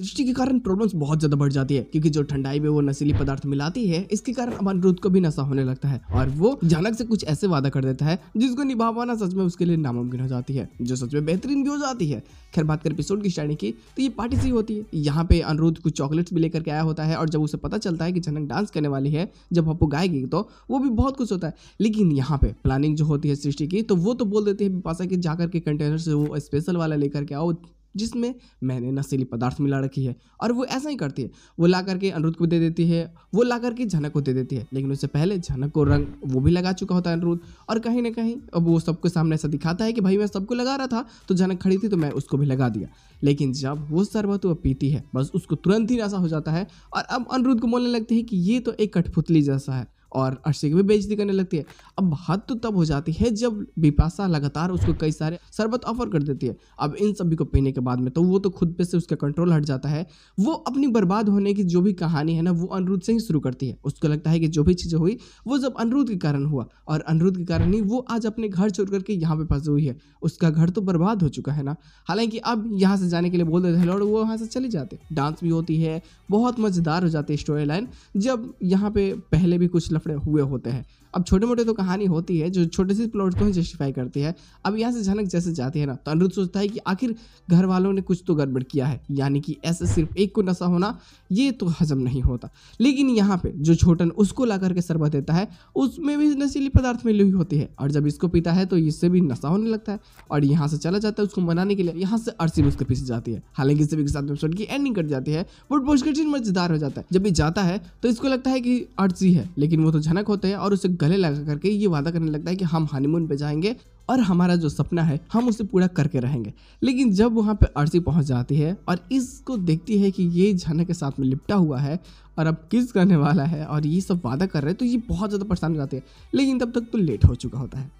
दृष्टि के कारण प्रॉब्लम्स बहुत ज्यादा बढ़ जाती है क्योंकि जो ठंडाई में वो नशीली पदार्थ मिलाती है इसके कारण अमनरुद को भी नशा होने लगता है और वो अचानक से कुछ ऐसे वादा कर देता है जिसको निभा पाना सच में उसके लिए नामुमकिन हो जाती है जो सच में बेहतरीन भी हो जाती है खैर बात कर एपिसोड की श्रेणी की तो ये पार्टी सी होती है यहाँ पे अनरुद्ध कुछ चॉकलेट्स भी लेकर के आया होता है और जब उसे पता चलता है कि झनक डांस करने वाली है जब पप्पू गाएगी तो वो भी बहुत कुछ होता है लेकिन यहाँ पे प्लानिंग जो होती है सृष्टि की तो वो तो बोल देती है पासा कि जाकर के कंटेनर से वो स्पेशल वाला लेकर के आओ जिसमें मैंने नशीली पदार्थ मिला रखी है और वो ऐसा ही करती है वो ला करके अनुरुद्ध को दे देती है वो ला करके झनक को दे देती है लेकिन उससे पहले झनक को रंग वो भी लगा चुका होता है अनुरुद्ध और कहीं ना कहीं अब वो सबके सामने ऐसा दिखाता है कि भाई मैं सबको लगा रहा था तो झनक खड़ी थी तो मैं उसको भी लगा दिया लेकिन जब वो शरबत वह पीती है बस उसको तुरंत ही नशा हो जाता है और अब अनुरुद्ध को बोलने लगती है कि ये तो एक कठपुतली जैसा है और अर्शी की भी बेइज्जती करने लगती है अब हद तो तब हो जाती है जब बिपाशा लगातार उसको कई सारे शरबत ऑफर कर देती है अब इन सभी को पीने के बाद में तो वो तो खुद पे से उसका कंट्रोल हट जाता है वो अपनी बर्बाद होने की जो भी कहानी है ना वो अनुरुद्ध से ही शुरू करती है उसको लगता है कि जो भी चीज़ें हुई वो जब अनुरुद्ध के कारण हुआ और अनुरुद्ध के कारण ही वो आज अपने घर छोड़ करके यहाँ पे फंसी हुई है उसका घर तो बर्बाद हो चुका है ना हालांकि अब यहाँ से जाने के लिए बोल देते हैं लॉर्ड वो वहाँ से चले जाते डांस भी होती है बहुत मज़ेदार हो जाती है स्टोरी लाइन जब यहाँ पे पहले भी कुछ लफड़े हुए होते हैं अब छोटे मोटे तो कहानी होती है जो छोटे से प्लॉट को ही जस्टिफाई करती है अब यहाँ से झनक जैसे जाती है ना तो अनुरुद्ध सोचता है कि आखिर घर वालों ने कुछ तो गड़बड़ किया है यानी कि ऐसे सिर्फ एक को नशा होना ये तो हजम नहीं होता लेकिन यहाँ पे जो छोटन उसको ला करके शरबत देता है उसमें भी नशीली पदार्थ मिली हुई होती है और जब इसको पीता है तो इससे भी नशा होने लगता है और यहाँ से चला जाता है उसको मनाने के लिए यहाँ से अर्सिल उसके पीछे जाती है हालांकि सभी के साथ एपिसोड की एंडिंग कट जाती है वो बोस्कर मजेदार हो जाता है जब भी जाता है तो इसको लगता है कि अर्सी है लेकिन वो वो तो झनक होते हैं और उसे गले लगा करके ये वादा करने लगता है कि हम हनीमून पे जाएंगे और हमारा जो सपना है हम उसे पूरा करके रहेंगे लेकिन जब वहाँ पे अर्सी पहुँच जाती है और इसको देखती है कि ये झनक के साथ में लिपटा हुआ है और अब किस करने वाला है और ये सब वादा कर रहे हैं तो ये बहुत ज़्यादा परेशान हो जाती है लेकिन तब तक तो लेट हो चुका होता है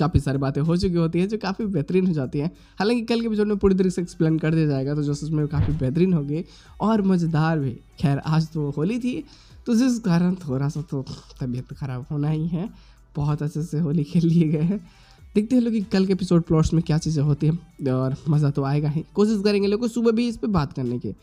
काफ़ी सारी बातें हो चुकी होती है जो काफ़ी बेहतरीन हो जाती है हालांकि कल के एपिसोड में पूरी तरीके से एक्सप्लेन कर दिया जाएगा तो जो उसमें काफ़ी बेहतरीन होगी और मज़ेदार भी खैर आज तो होली थी तो जिस कारण थोड़ा सा तो तबीयत ख़राब होना ही है बहुत अच्छे से होली खेल लिए गए हैं देखते हैं लोग कि कल के एपिसोड प्लॉट्स में क्या चीज़ें होती हैं और मज़ा तो आएगा ही कोशिश करेंगे लोग सुबह भी इस पर बात करने की